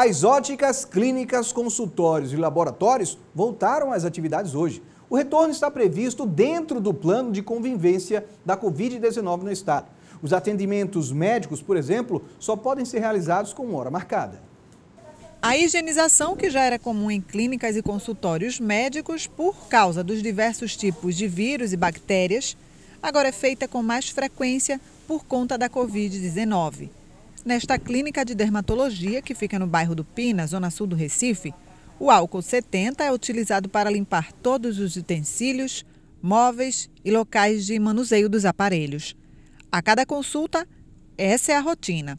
As óticas, clínicas, consultórios e laboratórios voltaram às atividades hoje. O retorno está previsto dentro do plano de convivência da Covid-19 no estado. Os atendimentos médicos, por exemplo, só podem ser realizados com hora marcada. A higienização, que já era comum em clínicas e consultórios médicos por causa dos diversos tipos de vírus e bactérias, agora é feita com mais frequência por conta da Covid-19. Nesta clínica de dermatologia, que fica no bairro do Pina, zona sul do Recife, o álcool 70 é utilizado para limpar todos os utensílios, móveis e locais de manuseio dos aparelhos. A cada consulta, essa é a rotina.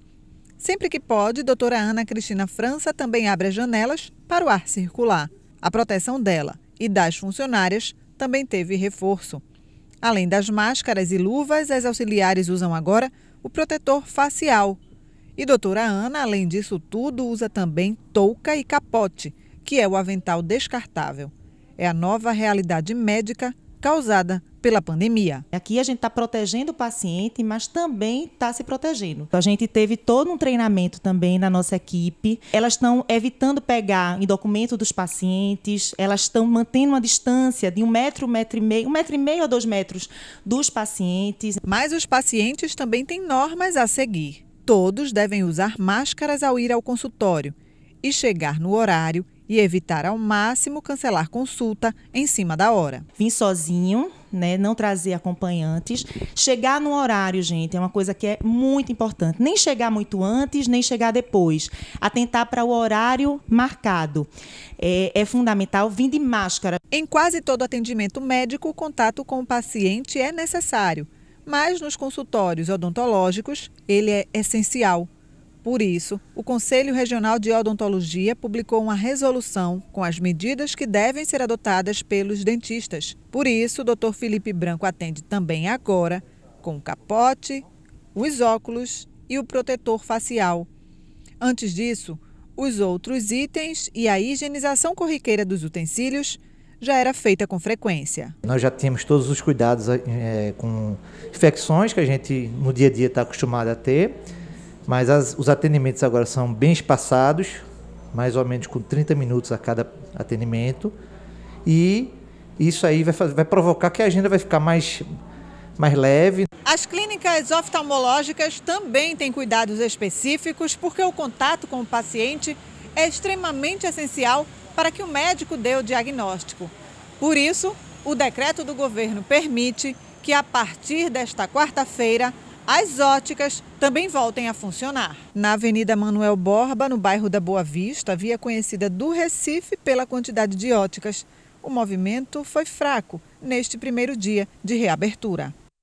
Sempre que pode, doutora Ana Cristina França também abre as janelas para o ar circular. A proteção dela e das funcionárias também teve reforço. Além das máscaras e luvas, as auxiliares usam agora o protetor facial, e doutora Ana, além disso tudo, usa também touca e capote, que é o avental descartável. É a nova realidade médica causada pela pandemia. Aqui a gente está protegendo o paciente, mas também está se protegendo. A gente teve todo um treinamento também na nossa equipe. Elas estão evitando pegar em documento dos pacientes, elas estão mantendo uma distância de um metro, um metro e meio, um metro e meio a dois metros dos pacientes. Mas os pacientes também têm normas a seguir. Todos devem usar máscaras ao ir ao consultório e chegar no horário e evitar ao máximo cancelar consulta em cima da hora. Vim sozinho, né, não trazer acompanhantes, chegar no horário, gente, é uma coisa que é muito importante. Nem chegar muito antes, nem chegar depois. Atentar para o horário marcado. É, é fundamental vir de máscara. Em quase todo atendimento médico, o contato com o paciente é necessário mas nos consultórios odontológicos ele é essencial. Por isso, o Conselho Regional de Odontologia publicou uma resolução com as medidas que devem ser adotadas pelos dentistas. Por isso, o Dr. Felipe Branco atende também agora com o capote, os óculos e o protetor facial. Antes disso, os outros itens e a higienização corriqueira dos utensílios já era feita com frequência. Nós já tínhamos todos os cuidados é, com infecções que a gente no dia a dia está acostumado a ter, mas as, os atendimentos agora são bem espaçados, mais ou menos com 30 minutos a cada atendimento, e isso aí vai, vai provocar que a agenda vai ficar mais mais leve. As clínicas oftalmológicas também têm cuidados específicos porque o contato com o paciente é extremamente essencial para que o médico dê o diagnóstico. Por isso, o decreto do governo permite que a partir desta quarta-feira as óticas também voltem a funcionar. Na Avenida Manuel Borba, no bairro da Boa Vista, via conhecida do Recife pela quantidade de óticas, o movimento foi fraco neste primeiro dia de reabertura.